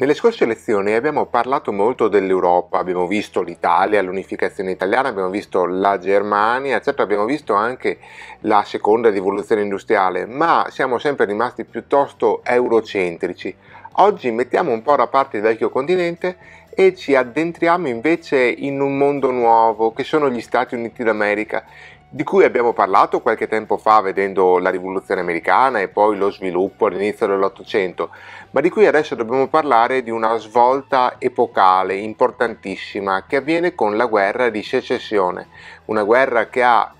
Nelle scorse lezioni abbiamo parlato molto dell'Europa, abbiamo visto l'Italia, l'unificazione italiana, abbiamo visto la Germania, certo abbiamo visto anche la seconda rivoluzione industriale, ma siamo sempre rimasti piuttosto eurocentrici. Oggi mettiamo un po' da parte il vecchio continente e ci addentriamo invece in un mondo nuovo che sono gli Stati Uniti d'America di cui abbiamo parlato qualche tempo fa vedendo la rivoluzione americana e poi lo sviluppo all'inizio dell'Ottocento, ma di cui adesso dobbiamo parlare di una svolta epocale importantissima che avviene con la guerra di secessione, una guerra che ha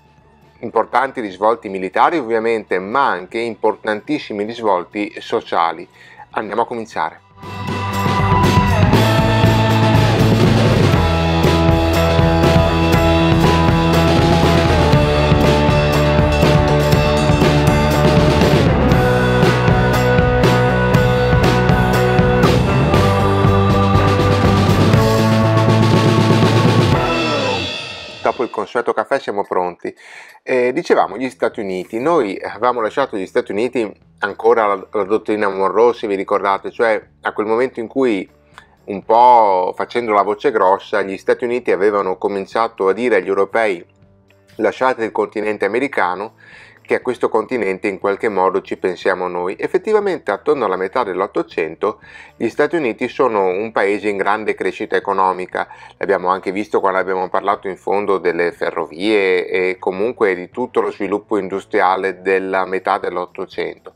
importanti risvolti militari ovviamente, ma anche importantissimi risvolti sociali. Andiamo a cominciare. Sueto Caffè siamo pronti. Eh, dicevamo gli Stati Uniti, noi avevamo lasciato gli Stati Uniti ancora la, la dottrina Monroe, se vi ricordate, cioè a quel momento in cui un po' facendo la voce grossa, gli Stati Uniti avevano cominciato a dire agli europei lasciate il continente americano che a questo continente in qualche modo ci pensiamo noi. Effettivamente attorno alla metà dell'Ottocento gli Stati Uniti sono un paese in grande crescita economica, l'abbiamo anche visto quando abbiamo parlato in fondo delle ferrovie e comunque di tutto lo sviluppo industriale della metà dell'Ottocento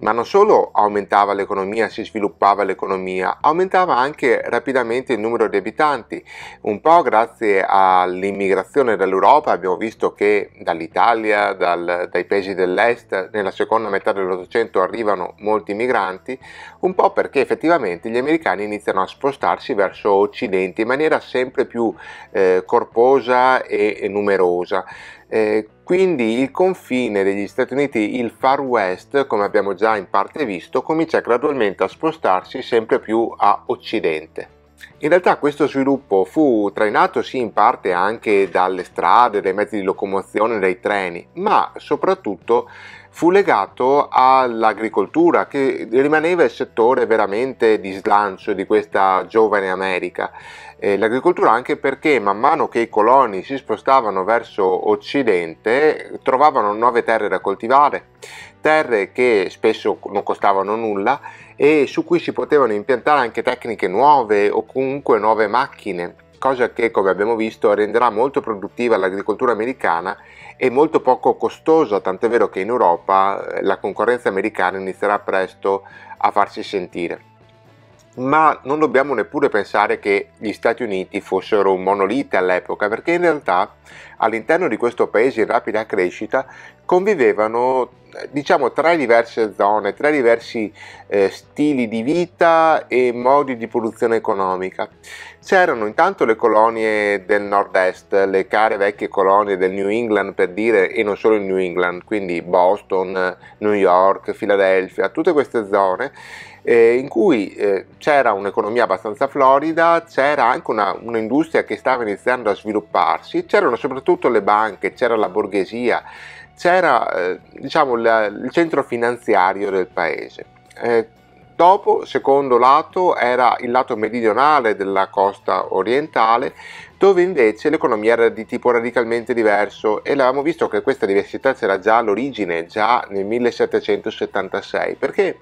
ma non solo aumentava l'economia, si sviluppava l'economia, aumentava anche rapidamente il numero di abitanti, un po' grazie all'immigrazione dall'Europa, abbiamo visto che dall'Italia, dal, dai paesi dell'est, nella seconda metà dell'Ottocento arrivano molti migranti, un po' perché effettivamente gli americani iniziano a spostarsi verso Occidente in maniera sempre più eh, corposa e, e numerosa. Eh, quindi il confine degli Stati Uniti, il Far West, come abbiamo già in parte visto, comincia gradualmente a spostarsi sempre più a occidente. In realtà questo sviluppo fu trainato sì in parte anche dalle strade, dai mezzi di locomozione, dai treni, ma soprattutto fu legato all'agricoltura che rimaneva il settore veramente di slancio di questa giovane America. Eh, l'agricoltura anche perché man mano che i coloni si spostavano verso occidente trovavano nuove terre da coltivare, terre che spesso non costavano nulla e su cui si potevano impiantare anche tecniche nuove o comunque nuove macchine, cosa che come abbiamo visto renderà molto produttiva l'agricoltura americana e molto poco costosa, tant'è vero che in Europa eh, la concorrenza americana inizierà presto a farsi sentire ma non dobbiamo neppure pensare che gli Stati Uniti fossero un monolite all'epoca, perché in realtà all'interno di questo paese in rapida crescita convivevano diciamo tre diverse zone, tre diversi eh, stili di vita e modi di produzione economica. C'erano intanto le colonie del nord-est, le care vecchie colonie del New England per dire, e non solo il New England, quindi Boston, New York, Filadelfia, tutte queste zone eh, in cui eh, c'era un'economia abbastanza florida, c'era anche una, un'industria che stava iniziando a svilupparsi, c'erano soprattutto le banche, c'era la borghesia, c'era eh, diciamo, la, il centro finanziario del paese. Eh, dopo, secondo lato, era il lato meridionale della costa orientale, dove invece l'economia era di tipo radicalmente diverso e l'avevamo visto che questa diversità c'era già all'origine, già nel 1776, perché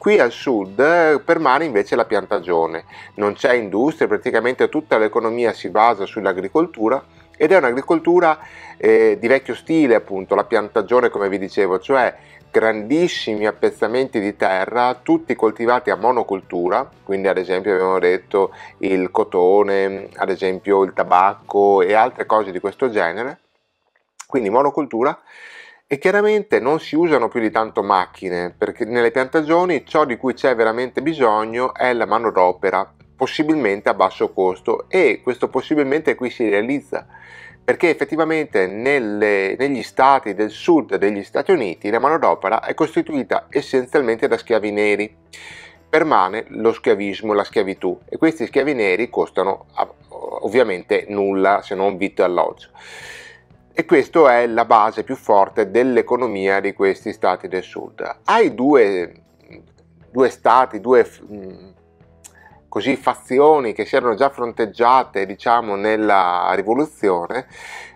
Qui al sud eh, permane invece la piantagione, non c'è industria, praticamente tutta l'economia si basa sull'agricoltura ed è un'agricoltura eh, di vecchio stile, appunto, la piantagione come vi dicevo, cioè grandissimi appezzamenti di terra, tutti coltivati a monocultura, quindi ad esempio abbiamo detto il cotone, ad esempio il tabacco e altre cose di questo genere, quindi monocultura e chiaramente non si usano più di tanto macchine perché nelle piantagioni ciò di cui c'è veramente bisogno è la manodopera possibilmente a basso costo e questo possibilmente qui si realizza perché effettivamente nelle, negli stati del sud degli Stati Uniti la manodopera è costituita essenzialmente da schiavi neri. Permane lo schiavismo, la schiavitù e questi schiavi neri costano ovviamente nulla se non vitto e alloggio. E questa è la base più forte dell'economia di questi stati del sud. Hai due, due stati, due mh, così fazioni che si erano già fronteggiate diciamo nella rivoluzione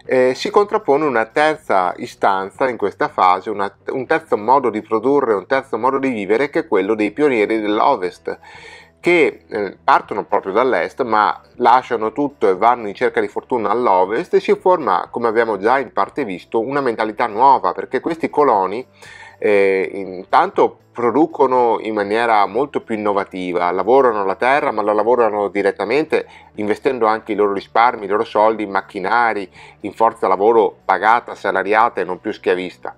eh, si contrappone una terza istanza in questa fase, una, un terzo modo di produrre, un terzo modo di vivere che è quello dei pionieri dell'Ovest che eh, partono proprio dall'est ma lasciano tutto e vanno in cerca di fortuna all'ovest e si forma, come abbiamo già in parte visto, una mentalità nuova perché questi coloni eh, intanto producono in maniera molto più innovativa, lavorano la terra ma la lavorano direttamente investendo anche i loro risparmi, i loro soldi in macchinari, in forza lavoro pagata, salariata e non più schiavista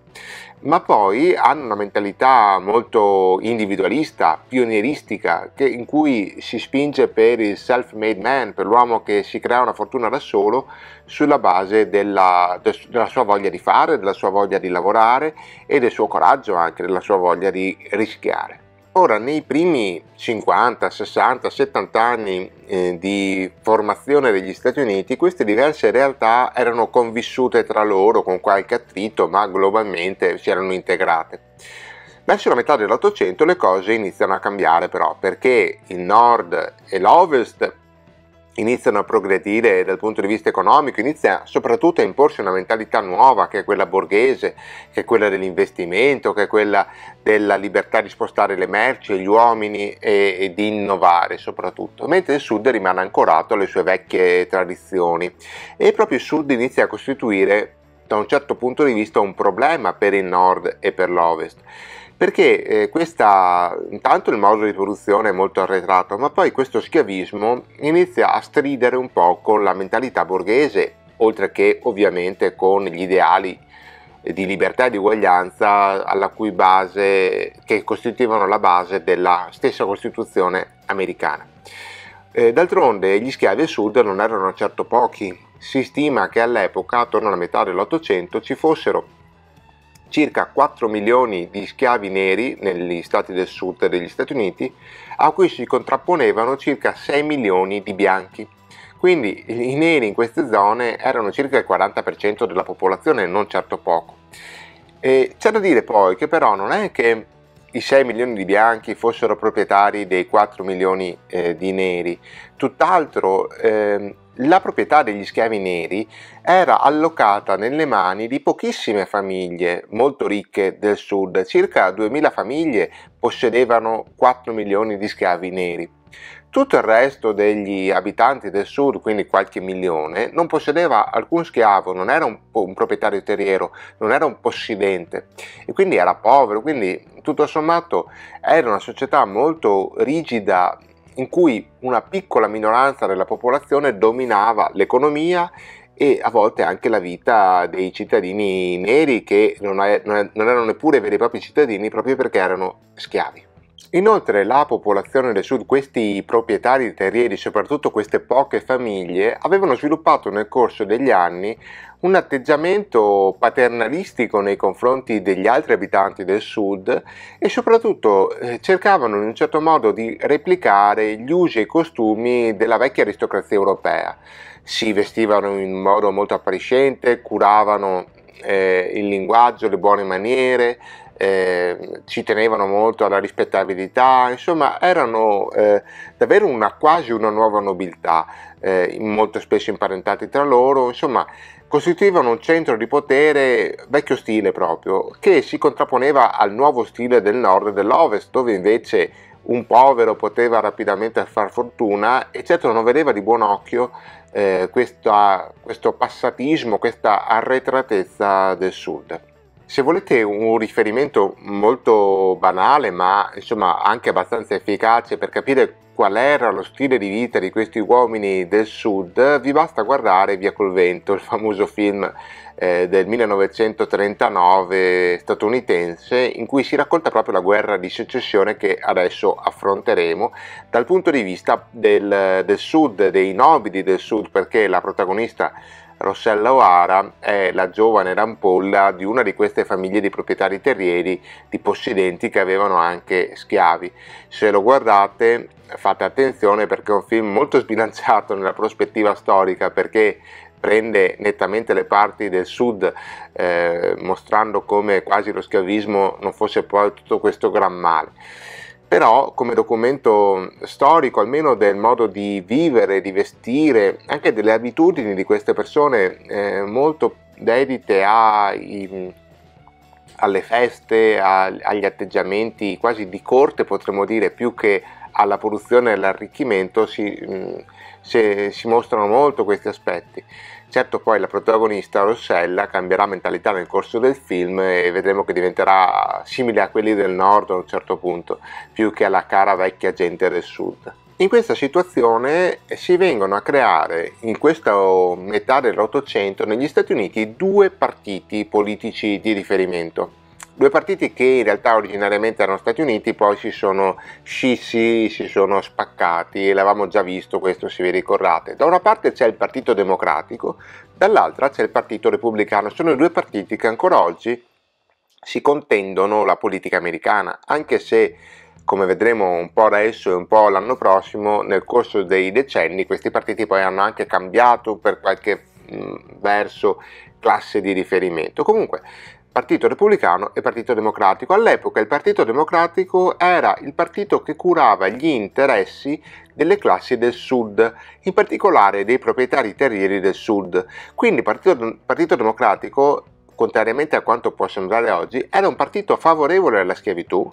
ma poi hanno una mentalità molto individualista, pionieristica, in cui si spinge per il self-made man, per l'uomo che si crea una fortuna da solo sulla base della, della sua voglia di fare, della sua voglia di lavorare e del suo coraggio anche, della sua voglia di rischiare. Ora, nei primi 50, 60, 70 anni eh, di formazione degli Stati Uniti, queste diverse realtà erano convissute tra loro con qualche attrito, ma globalmente si erano integrate. Verso la metà dell'Ottocento le cose iniziano a cambiare però, perché il nord e l'ovest iniziano a progredire dal punto di vista economico, inizia soprattutto a imporsi una mentalità nuova che è quella borghese, che è quella dell'investimento, che è quella della libertà di spostare le merci, gli uomini e, e di innovare soprattutto, mentre il sud rimane ancorato alle sue vecchie tradizioni e proprio il sud inizia a costituire da un certo punto di vista un problema per il nord e per l'ovest perché eh, questa, intanto il modo di produzione è molto arretrato, ma poi questo schiavismo inizia a stridere un po' con la mentalità borghese, oltre che ovviamente con gli ideali di libertà e di uguaglianza base, che costituivano la base della stessa Costituzione americana. Eh, d'altronde gli schiavi a sud non erano certo pochi, si stima che all'epoca, attorno alla metà dell'Ottocento, ci fossero circa 4 milioni di schiavi neri negli stati del sud degli Stati Uniti, a cui si contrapponevano circa 6 milioni di bianchi. Quindi i neri in queste zone erano circa il 40% della popolazione, non certo poco. E c'è da dire poi che però non è che i 6 milioni di bianchi fossero proprietari dei 4 milioni eh, di neri, tutt'altro eh, la proprietà degli schiavi neri era allocata nelle mani di pochissime famiglie molto ricche del sud, circa 2000 famiglie possedevano 4 milioni di schiavi neri. Tutto il resto degli abitanti del sud, quindi qualche milione, non possedeva alcun schiavo, non era un, un proprietario terriero, non era un possidente e quindi era povero, quindi tutto sommato era una società molto rigida in cui una piccola minoranza della popolazione dominava l'economia e a volte anche la vita dei cittadini neri che non, è, non, è, non erano neppure veri e propri cittadini proprio perché erano schiavi. Inoltre la popolazione del sud, questi proprietari terrieri, soprattutto queste poche famiglie, avevano sviluppato nel corso degli anni un atteggiamento paternalistico nei confronti degli altri abitanti del sud e soprattutto eh, cercavano in un certo modo di replicare gli usi e i costumi della vecchia aristocrazia europea. Si vestivano in modo molto appariscente, curavano eh, il linguaggio, le buone maniere, eh, ci tenevano molto alla rispettabilità, insomma erano eh, davvero una, quasi una nuova nobiltà, eh, molto spesso imparentati tra loro, insomma costituivano un centro di potere vecchio stile proprio, che si contrapponeva al nuovo stile del nord e dell'ovest, dove invece un povero poteva rapidamente far fortuna e certo non vedeva di buon occhio eh, questa, questo passatismo, questa arretratezza del sud. Se volete un riferimento molto banale, ma insomma anche abbastanza efficace per capire qual era lo stile di vita di questi uomini del sud, vi basta guardare Via col vento, il famoso film eh, del 1939 statunitense, in cui si racconta proprio la guerra di secessione che adesso affronteremo dal punto di vista del, del sud, dei nobili del sud, perché la protagonista Rossella O'Hara è la giovane rampolla di una di queste famiglie di proprietari terrieri, di possidenti che avevano anche schiavi. Se lo guardate fate attenzione perché è un film molto sbilanciato nella prospettiva storica perché prende nettamente le parti del sud eh, mostrando come quasi lo schiavismo non fosse poi tutto questo gran male però come documento storico almeno del modo di vivere, di vestire, anche delle abitudini di queste persone eh, molto dedite a, i, alle feste, a, agli atteggiamenti quasi di corte potremmo dire, più che alla produzione e all'arricchimento si, mh, mm, si, si mostrano molto questi aspetti. Certo poi la protagonista Rossella cambierà mentalità nel corso del film e vedremo che diventerà simile a quelli del nord a un certo punto, più che alla cara vecchia gente del sud. In questa situazione si vengono a creare in questa metà dell'Ottocento negli Stati Uniti due partiti politici di riferimento Due partiti che in realtà originariamente erano Stati Uniti, poi si sono scissi, si sono spaccati e l'avevamo già visto questo se vi ricordate. Da una parte c'è il Partito Democratico, dall'altra c'è il Partito Repubblicano, sono i due partiti che ancora oggi si contendono la politica americana, anche se come vedremo un po' adesso e un po' l'anno prossimo, nel corso dei decenni questi partiti poi hanno anche cambiato per qualche mh, verso classe di riferimento. Comunque, Partito Repubblicano e Partito Democratico. All'epoca il Partito Democratico era il partito che curava gli interessi delle classi del sud, in particolare dei proprietari terrieri del sud. Quindi il Partito, partito Democratico contrariamente a quanto può sembrare oggi, era un partito favorevole alla schiavitù,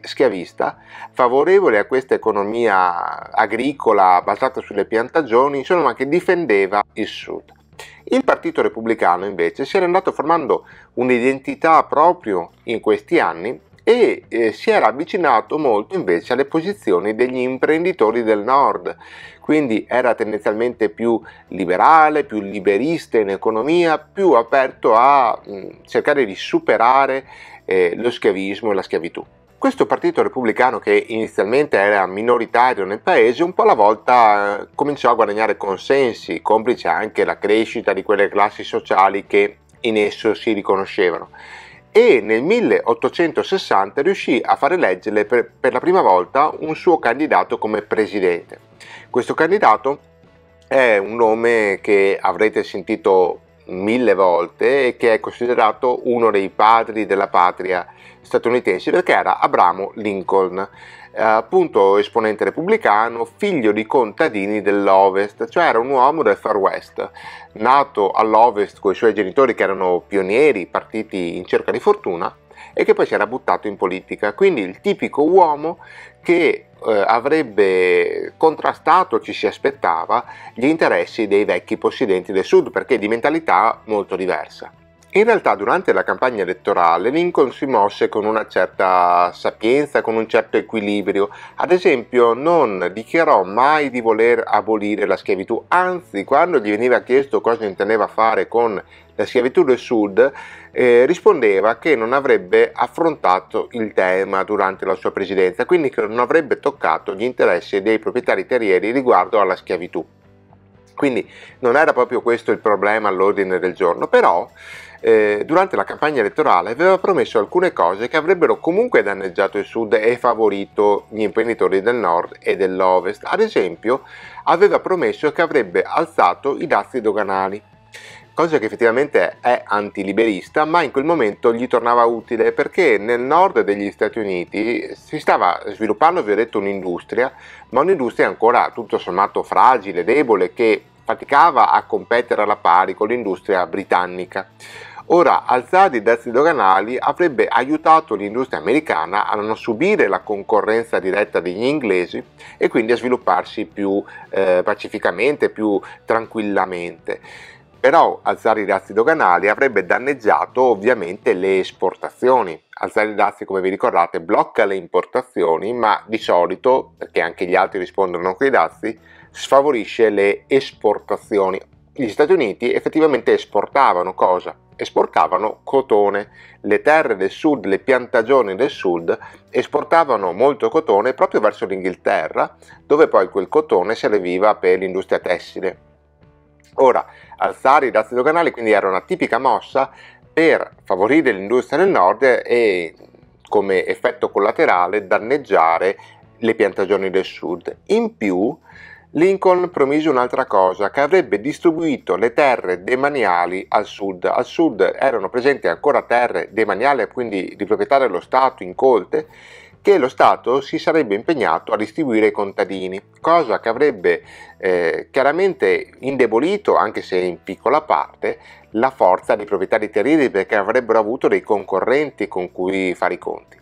schiavista, favorevole a questa economia agricola basata sulle piantagioni, insomma che difendeva il Sud. Il Partito Repubblicano invece si era andato formando un'identità proprio in questi anni e eh, si era avvicinato molto invece alle posizioni degli imprenditori del nord, quindi era tendenzialmente più liberale, più liberista in economia, più aperto a mh, mm, cercare di superare eh, lo schiavismo e la schiavitù. Questo partito repubblicano che inizialmente era minoritario nel paese un po' alla volta eh, cominciò a guadagnare consensi, complice anche la crescita di quelle classi sociali che in esso si riconoscevano e nel 1860 riuscì a fare eleggere per, per, la prima volta un suo candidato come presidente. Questo candidato è un nome che avrete sentito mille volte e che è considerato uno dei padri della patria statunitense perché era Abramo Lincoln, eh, appunto esponente repubblicano, figlio di contadini dell'Ovest, cioè era un uomo del Far West, nato all'Ovest con i suoi genitori che erano pionieri partiti in cerca di fortuna e che poi si era buttato in politica. Quindi il tipico uomo che eh, avrebbe contrastato, ci si aspettava, gli interessi dei vecchi possidenti del Sud, perché di mentalità molto diversa. In realtà durante la campagna elettorale Lincoln si mosse con una certa sapienza, con un certo equilibrio. Ad esempio non dichiarò mai di voler abolire la schiavitù, anzi quando gli veniva chiesto cosa intendeva fare con la schiavitù del Sud, eh, rispondeva che non avrebbe affrontato il tema durante la sua presidenza, quindi che non avrebbe toccato gli interessi dei proprietari terrieri riguardo alla schiavitù. Quindi non era proprio questo il problema all'ordine del giorno, però eh, durante la campagna elettorale aveva promesso alcune cose che avrebbero comunque danneggiato il sud e favorito gli imprenditori del nord e dell'ovest. Ad esempio aveva promesso che avrebbe alzato i dazi doganali cosa che effettivamente è antiliberista, ma in quel momento gli tornava utile perché nel nord degli Stati Uniti si stava sviluppando, vi ho detto, un'industria, ma un'industria ancora tutto sommato fragile, debole, che faticava a competere alla pari con l'industria britannica. Ora, alzare i dazi doganali avrebbe aiutato l'industria americana a non subire la concorrenza diretta degli inglesi e quindi a svilupparsi più eh, pacificamente, più tranquillamente però alzare i dazi doganali avrebbe danneggiato ovviamente le esportazioni. Alzare i dazi, come vi ricordate, blocca le importazioni, ma di solito, perché anche gli altri rispondono con i dazi, sfavorisce le esportazioni. Gli Stati Uniti effettivamente esportavano cosa? Esportavano cotone. Le terre del sud, le piantagioni del sud esportavano molto cotone proprio verso l'Inghilterra, dove poi quel cotone serviva per l'industria tessile Ora, alzare i dazi doganali quindi era una tipica mossa per favorire l'industria del nord e come effetto collaterale danneggiare le piantagioni del sud. In più, Lincoln promise un'altra cosa, che avrebbe distribuito le terre demaniali al sud. Al sud erano presenti ancora terre demaniali, quindi di proprietà dello Stato, incolte, che lo Stato si sarebbe impegnato a distribuire ai contadini, cosa che avrebbe eh, chiaramente indebolito, anche se in piccola parte, la forza dei proprietari terrieri perché avrebbero avuto dei concorrenti con cui fare i conti.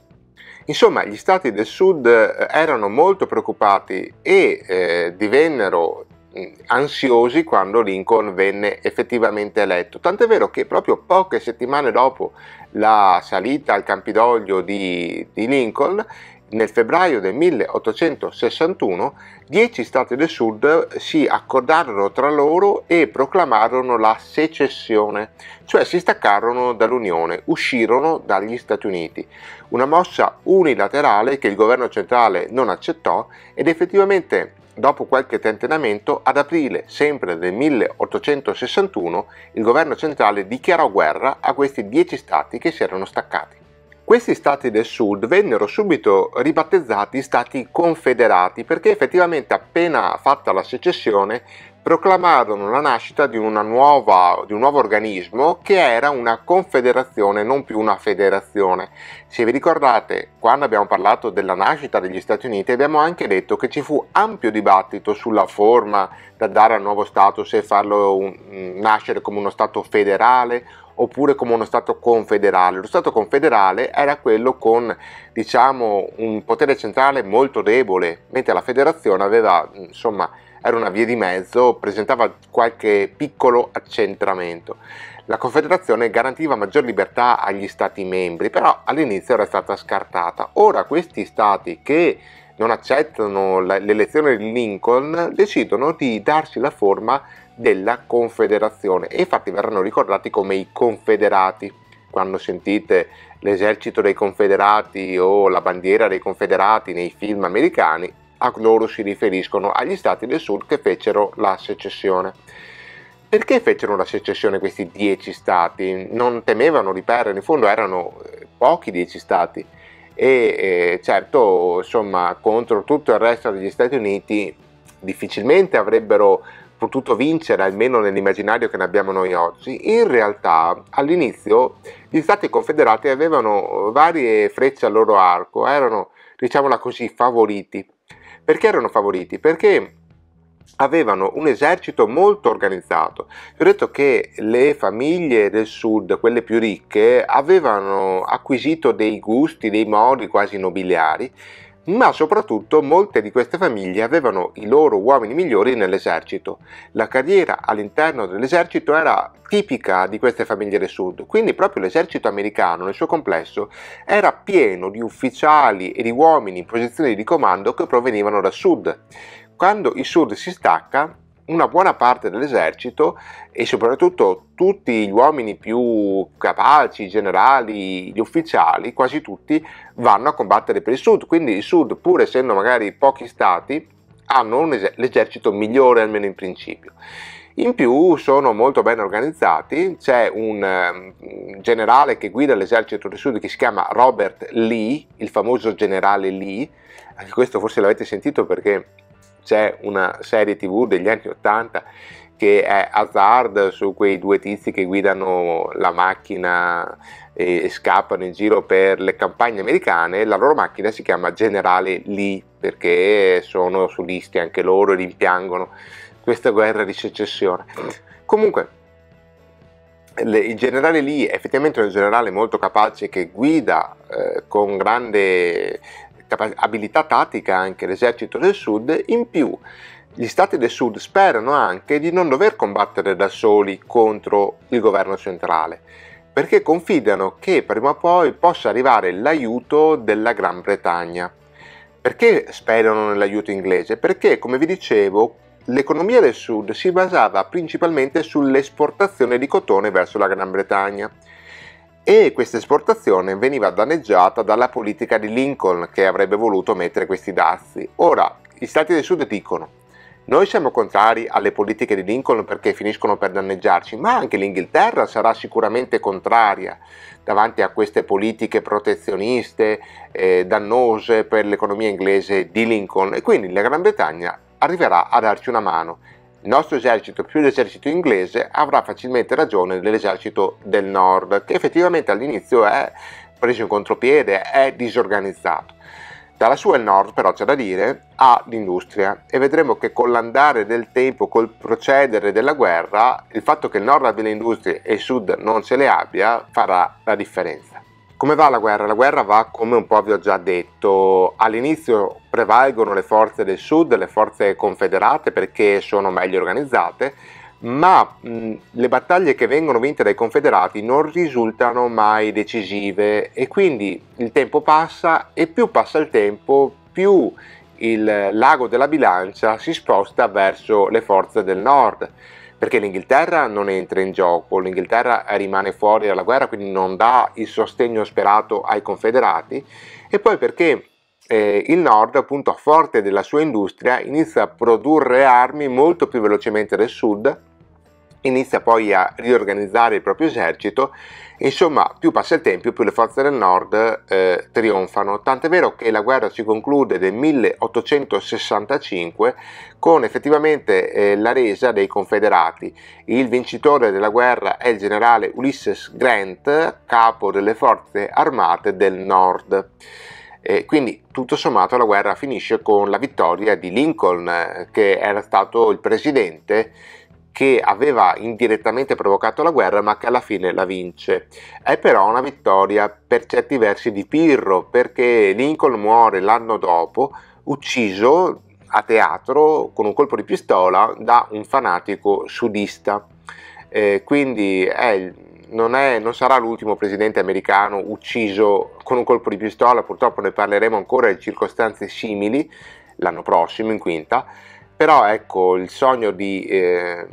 Insomma, gli stati del sud eh, erano molto preoccupati e eh, divennero eh, ansiosi quando Lincoln venne effettivamente eletto. Tant'è vero che proprio poche settimane dopo la salita al Campidoglio di, di Lincoln, nel febbraio del 1861, dieci stati del sud si accordarono tra loro e proclamarono la secessione, cioè si staccarono dall'Unione, uscirono dagli Stati Uniti. Una mossa unilaterale che il governo centrale non accettò ed effettivamente Dopo qualche tentenamento, ad aprile sempre del 1861, il governo centrale dichiarò guerra a questi dieci stati che si erano staccati. Questi stati del sud vennero subito ribattezzati stati confederati perché effettivamente appena fatta la secessione proclamarono la nascita di, nuova, di, un nuovo organismo che era una confederazione, non più una federazione. Se vi ricordate, quando abbiamo parlato della nascita degli Stati Uniti, abbiamo anche detto che ci fu ampio dibattito sulla forma da dare al nuovo Stato, se farlo un, nascere come uno Stato federale oppure come uno Stato confederale. Lo Stato confederale era quello con diciamo, un potere centrale molto debole, mentre la federazione aveva insomma era una via di mezzo, presentava qualche piccolo accentramento. La Confederazione garantiva maggior libertà agli Stati membri, però all'inizio era stata scartata. Ora questi Stati che non accettano l'elezione di Lincoln decidono di darsi la forma della Confederazione e infatti verranno ricordati come i Confederati. Quando sentite l'esercito dei Confederati o la bandiera dei Confederati nei film americani, a loro si riferiscono agli stati del sud che fecero la secessione. Perché fecero la secessione questi dieci stati? Non temevano di perdere, in fondo erano eh, pochi dieci stati e eh, certo insomma contro tutto il resto degli Stati Uniti difficilmente avrebbero potuto vincere, almeno nell'immaginario che ne abbiamo noi oggi, in realtà all'inizio gli Stati confederati avevano varie frecce al loro arco, erano, diciamola così, favoriti perché erano favoriti? Perché avevano un esercito molto organizzato. Vi ho detto che le famiglie del sud, quelle più ricche, avevano acquisito dei gusti, dei modi quasi nobiliari ma soprattutto molte di queste famiglie avevano i loro uomini migliori nell'esercito. La carriera all'interno dell'esercito era tipica di queste famiglie del sud, quindi proprio l'esercito americano nel suo complesso era pieno di ufficiali e di uomini in posizioni di comando che provenivano dal sud. Quando il sud si stacca, una buona parte dell'esercito e soprattutto tutti gli uomini più capaci, i generali, gli ufficiali, quasi tutti vanno a combattere per il sud, quindi il sud pur essendo magari pochi stati hanno l'esercito migliore almeno in principio. In più sono molto ben organizzati, c'è un mm, generale che guida l'esercito del sud che si chiama Robert Lee, il famoso generale Lee, anche questo forse l'avete sentito perché c'è una serie tv degli anni 80 che è Hazard su quei due tizi che guidano la macchina e scappano in giro per le campagne americane, la loro macchina si chiama Generale Lee perché sono sudisti anche loro e rimpiangono questa guerra di secessione. Comunque, il generale Lee è effettivamente un generale molto capace che guida eh, con grande abilità tattica anche l'esercito del sud, in più gli stati del sud sperano anche di non dover combattere da soli contro il governo centrale, perché confidano che prima o poi possa arrivare l'aiuto della Gran Bretagna. Perché sperano nell'aiuto inglese? Perché, come vi dicevo, l'economia del sud si basava principalmente sull'esportazione di cotone verso la Gran Bretagna e questa esportazione veniva danneggiata dalla politica di Lincoln che avrebbe voluto mettere questi dazi. Ora, gli stati del sud dicono noi siamo contrari alle politiche di Lincoln perché finiscono per danneggiarci, ma anche l'Inghilterra sarà sicuramente contraria davanti a queste politiche protezioniste eh, dannose per l'economia inglese di Lincoln e quindi la Gran Bretagna arriverà a darci una mano. Il nostro esercito più l'esercito inglese avrà facilmente ragione dell'esercito del nord, che effettivamente all'inizio è preso in contropiede, è disorganizzato. Dalla sua il nord però c'è da dire ha l'industria e vedremo che con l'andare del tempo, col procedere della guerra, il fatto che il nord abbia le industrie e il sud non ce le abbia farà la differenza. Come va la guerra? La guerra va come un po' vi ho già detto. All'inizio prevalgono le forze del sud, le forze confederate perché sono meglio organizzate, ma mh, le battaglie che vengono vinte dai confederati non risultano mai decisive e quindi il tempo passa e più passa il tempo più il lago della bilancia si sposta verso le forze del nord perché l'Inghilterra non entra in gioco, l'Inghilterra rimane fuori dalla guerra, quindi non dà il sostegno sperato ai confederati, e poi perché eh, il nord, appunto, a forte della sua industria, inizia a produrre armi molto più velocemente del sud, inizia poi a riorganizzare il proprio esercito Insomma, più passa il tempo, più le forze del nord eh, trionfano, tant'è vero che la guerra si conclude nel 1865 con effettivamente eh, la resa dei confederati. Il vincitore della guerra è il generale Ulysses Grant, capo delle forze armate del nord. E quindi tutto sommato la guerra finisce con la vittoria di Lincoln, eh, che era stato il presidente che aveva indirettamente provocato la guerra ma che alla fine la vince. È però una vittoria per certi versi di Pirro perché Lincoln muore l'anno dopo ucciso a teatro con un colpo di pistola da un fanatico sudista. Eh, quindi è, non, è, non, sarà l'ultimo presidente americano ucciso con un colpo di pistola, purtroppo ne parleremo ancora di circostanze simili l'anno prossimo in quinta però ecco il sogno di, eh,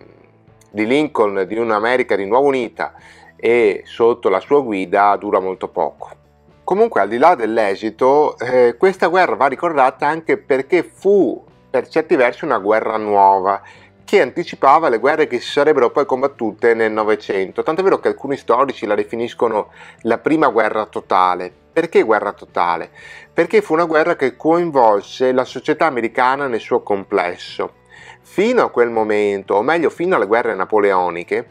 di Lincoln di un'America di nuovo unita e sotto la sua guida dura molto poco. Comunque al di là dell'esito, eh, questa guerra va ricordata anche perché fu per certi versi una guerra nuova che anticipava le guerre che si sarebbero poi combattute nel Novecento, tant'è vero che alcuni storici la definiscono la prima guerra totale, perché guerra totale? Perché fu una guerra che coinvolse la società americana nel suo complesso. Fino a quel momento, o meglio fino alle guerre napoleoniche,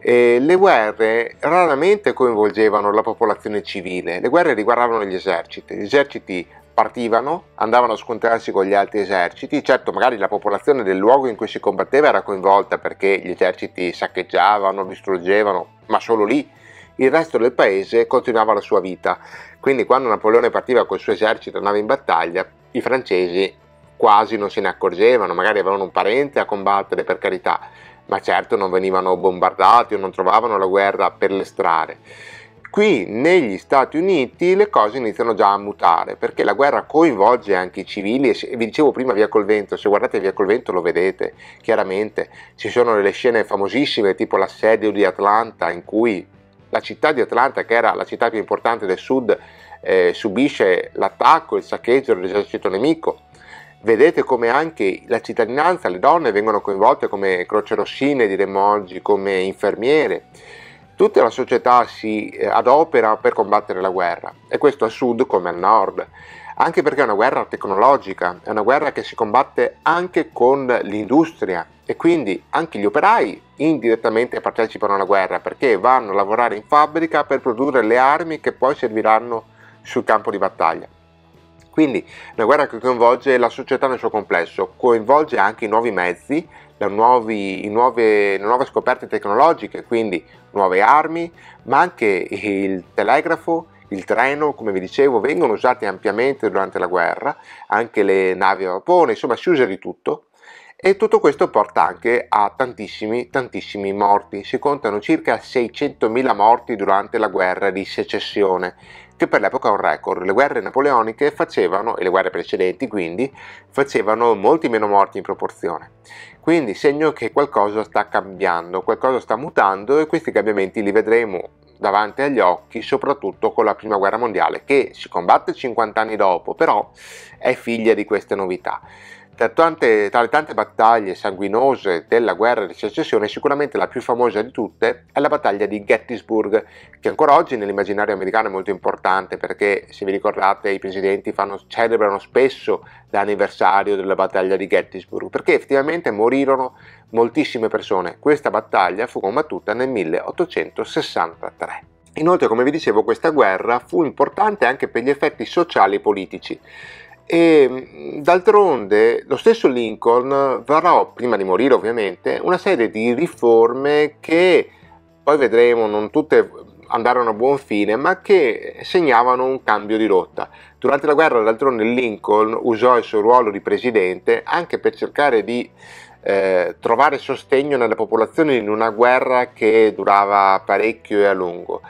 eh, le guerre raramente coinvolgevano la popolazione civile, le guerre riguardavano gli eserciti, gli eserciti partivano, andavano a scontrarsi con gli altri eserciti, certo magari la popolazione del luogo in cui si combatteva era coinvolta perché gli eserciti saccheggiavano, distruggevano, ma solo lì il resto del paese continuava la sua vita. Quindi quando Napoleone partiva col suo esercito e andava in battaglia, i francesi quasi non se ne accorgevano, magari avevano un parente a combattere per carità, ma certo non venivano bombardati o non trovavano la guerra per le strade. Qui negli Stati Uniti le cose iniziano già a mutare perché la guerra coinvolge anche i civili e vi dicevo prima Via col vento, se guardate Via col vento lo vedete chiaramente, ci sono delle scene famosissime tipo l'assedio di Atlanta in cui la città di Atlanta, che era la città più importante del sud, eh, subisce l'attacco, il saccheggio dell'esercito nemico. Vedete come anche la cittadinanza, le donne vengono coinvolte come crocerossine, diremmo oggi, come infermiere. Tutta la società si eh, adopera per combattere la guerra e questo a sud come al nord anche perché è una guerra tecnologica, è una guerra che si combatte anche con l'industria e quindi anche gli operai indirettamente partecipano alla guerra perché vanno a lavorare in fabbrica per produrre le armi che poi serviranno sul campo di battaglia. Quindi una guerra che coinvolge la società nel suo complesso, coinvolge anche i nuovi mezzi, le nuove, nuove, le nuove scoperte tecnologiche, quindi nuove armi, ma anche il telegrafo, il treno, come vi dicevo, vengono usati ampiamente durante la guerra, anche le navi a vapore, insomma si usa di tutto e tutto questo porta anche a tantissimi, tantissimi morti. Si contano circa 600.000 morti durante la guerra di secessione, che per l'epoca è un record. Le guerre napoleoniche facevano, e le guerre precedenti quindi, facevano molti meno morti in proporzione. Quindi segno che qualcosa sta cambiando, qualcosa sta mutando e questi cambiamenti li vedremo davanti agli occhi, soprattutto con la prima guerra mondiale, che si combatte 50 anni dopo, però è figlia di queste novità. Tra tante, tra le tante battaglie sanguinose della guerra di secessione, sicuramente la più famosa di tutte è la battaglia di Gettysburg, che ancora oggi nell'immaginario americano è molto importante perché, se vi ricordate, i presidenti fanno, celebrano spesso l'anniversario della battaglia di Gettysburg, perché effettivamente morirono moltissime persone. Questa battaglia fu combattuta nel 1863. Inoltre, come vi dicevo, questa guerra fu importante anche per gli effetti sociali e politici e d'altronde lo stesso Lincoln varò, prima di morire ovviamente, una serie di riforme che poi vedremo non tutte andarono a buon fine, ma che segnavano un cambio di rotta. Durante la guerra, d'altronde, Lincoln usò il suo ruolo di presidente anche per cercare di eh, trovare sostegno nella popolazione in una guerra che durava parecchio e a lungo.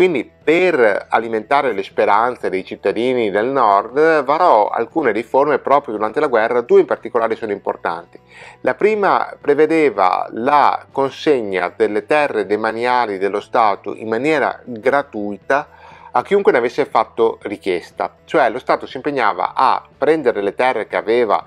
Quindi per alimentare le speranze dei cittadini del nord varò alcune riforme proprio durante la guerra, due in particolare sono importanti. La prima prevedeva la consegna delle terre demaniali dello Stato in maniera gratuita a chiunque ne avesse fatto richiesta, cioè lo Stato si impegnava a prendere le terre che aveva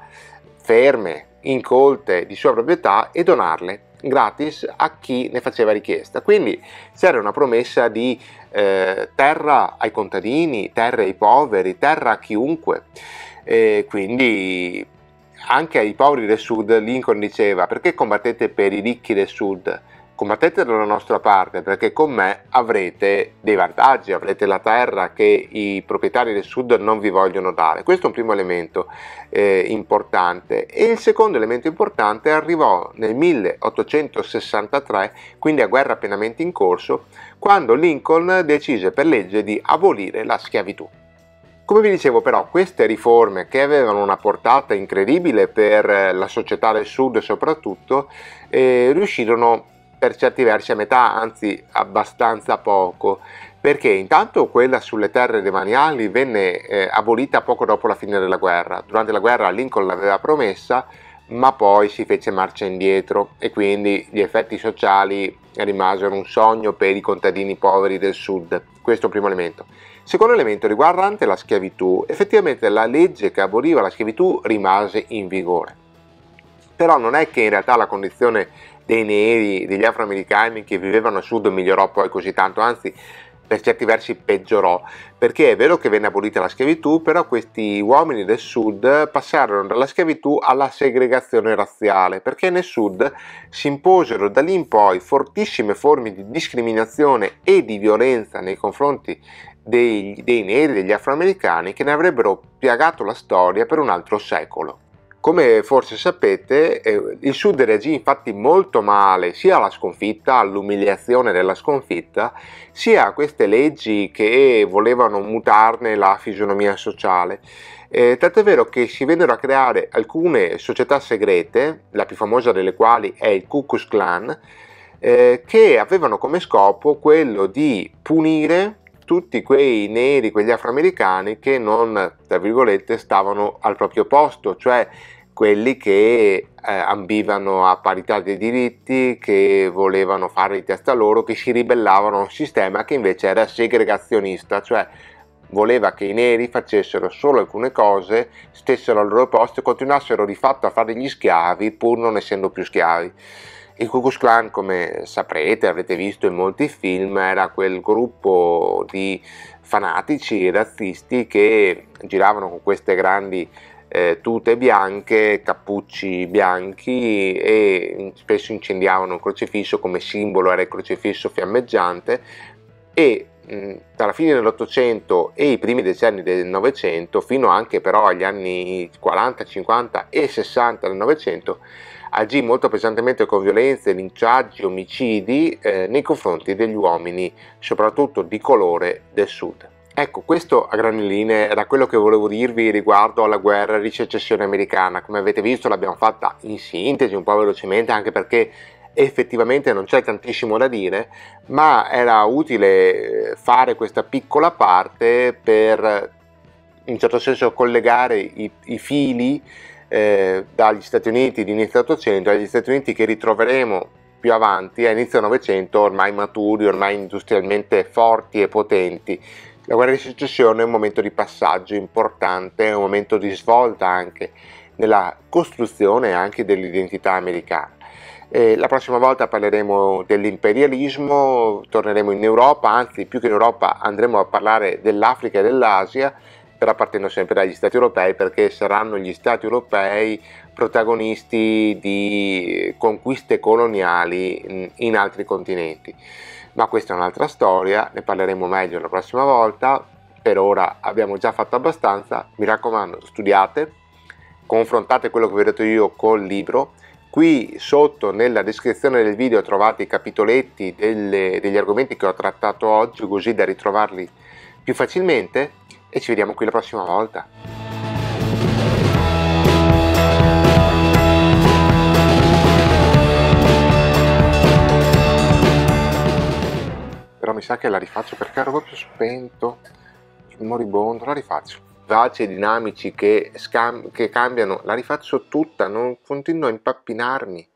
ferme, incolte di sua proprietà e donarle gratis a chi ne faceva richiesta. Quindi c'era una promessa di eh, terra ai contadini, terra ai poveri, terra a chiunque. E quindi anche ai poveri del sud Lincoln diceva perché combattete per i ricchi del sud? combattete dalla nostra parte perché con me avrete dei vantaggi, avrete la terra che i proprietari del sud non vi vogliono dare. Questo è un primo elemento eh, importante. E il secondo elemento importante arrivò nel 1863, quindi a guerra pienamente in corso, quando Lincoln decise per legge di abolire la schiavitù. Come vi dicevo però, queste riforme che avevano una portata incredibile per eh, la società del sud soprattutto, eh, riuscirono per certi versi a metà, anzi abbastanza poco, perché intanto quella sulle terre demaniali venne eh, abolita poco dopo la fine della guerra. Durante la guerra Lincoln l'aveva promessa, ma poi si fece marcia indietro e quindi gli effetti sociali rimasero un sogno per i contadini poveri del sud. Questo è un primo elemento. Secondo elemento riguardante la schiavitù, effettivamente la legge che aboliva la schiavitù rimase in vigore. Però non è che in realtà la condizione dei neri, degli afroamericani che vivevano a sud migliorò poi così tanto, anzi per certi versi peggiorò, perché è vero che venne abolita la schiavitù, però questi uomini del sud passarono dalla schiavitù alla segregazione razziale, perché nel sud si imposero da lì in poi fortissime forme di discriminazione e di violenza nei confronti dei, dei neri, degli afroamericani, che ne avrebbero piagato la storia per un altro secolo. Come forse sapete, eh, il Sud reagì infatti molto male sia alla sconfitta, all'umiliazione della sconfitta, sia a queste leggi che volevano mutarne la fisionomia sociale. Eh, tant'è vero che si vennero a creare alcune società segrete, la più famosa delle quali è il Ku Klux Klan, eh, che avevano come scopo quello di punire tutti quei neri, quegli afroamericani che non, tra virgolette, stavano al proprio posto, cioè quelli che eh, ambivano a parità dei diritti, che volevano fare di testa loro, che si ribellavano a un sistema che invece era segregazionista, cioè voleva che i neri facessero solo alcune cose, stessero al loro posto e continuassero di fatto a fare gli schiavi pur non essendo più schiavi. Il Ku Klux Klan, come saprete, avrete visto in molti film, era quel gruppo di fanatici razzisti che giravano con queste grandi eh, tute bianche, cappucci bianchi e spesso incendiavano il crocifisso come simbolo, era il crocifisso fiammeggiante e tra mm, la fine dell'Ottocento e i primi decenni del Novecento, fino anche però agli anni 40, 50 e 60 del Novecento, agì molto pesantemente con violenze, linciaggi, omicidi eh, nei confronti degli uomini, soprattutto di colore del sud. Ecco, questo a grandi linee era quello che volevo dirvi riguardo alla guerra di secessione americana. Come avete visto l'abbiamo fatta in sintesi, un po' velocemente, anche perché effettivamente non c'è tantissimo da dire, ma era utile eh, fare questa piccola parte per in certo senso collegare i, i fili eh, dagli Stati Uniti di inizio 800 agli Stati Uniti che ritroveremo più avanti a inizio Novecento, ormai maturi, ormai industrialmente forti e potenti. La guerra di secessione è un momento di passaggio importante, è un momento di svolta anche nella costruzione anche dell'identità americana. Eh, la prossima volta parleremo dell'imperialismo, torneremo in Europa, anzi più che in Europa andremo a parlare dell'Africa e dell'Asia però partendo sempre dagli Stati europei perché saranno gli Stati europei protagonisti di conquiste coloniali in altri continenti. Ma questa è un'altra storia, ne parleremo meglio la prossima volta. Per ora abbiamo già fatto abbastanza, mi raccomando studiate, confrontate quello che vi ho detto io col libro. Qui sotto nella descrizione del video trovate i capitoletti delle, degli argomenti che ho trattato oggi, così da ritrovarli più facilmente e ci vediamo qui la prossima volta. però mi sa che la rifaccio perché ero proprio spento, moribondo, la rifaccio. Vaci dinamici che, che cambiano, la rifaccio tutta, non continuo a impappinarmi.